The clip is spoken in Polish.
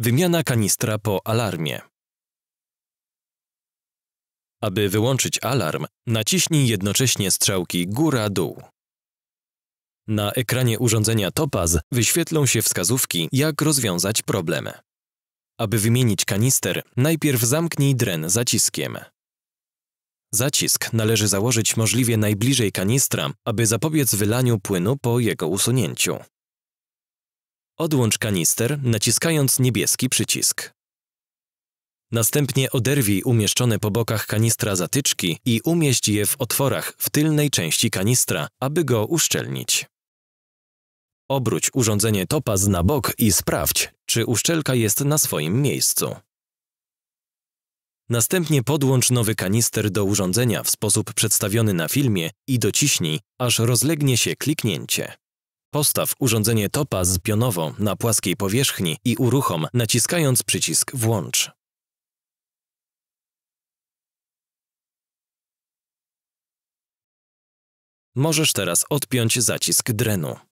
Wymiana kanistra po alarmie. Aby wyłączyć alarm, naciśnij jednocześnie strzałki góra-dół. Na ekranie urządzenia Topaz wyświetlą się wskazówki, jak rozwiązać problem. Aby wymienić kanister, najpierw zamknij dren zaciskiem. Zacisk należy założyć możliwie najbliżej kanistra, aby zapobiec wylaniu płynu po jego usunięciu. Odłącz kanister, naciskając niebieski przycisk. Następnie oderwij umieszczone po bokach kanistra zatyczki i umieść je w otworach w tylnej części kanistra, aby go uszczelnić. Obróć urządzenie topaz na bok i sprawdź, czy uszczelka jest na swoim miejscu. Następnie podłącz nowy kanister do urządzenia w sposób przedstawiony na filmie i dociśnij, aż rozlegnie się kliknięcie. Postaw urządzenie Topaz pionowo na płaskiej powierzchni i uruchom naciskając przycisk Włącz. Możesz teraz odpiąć zacisk drenu.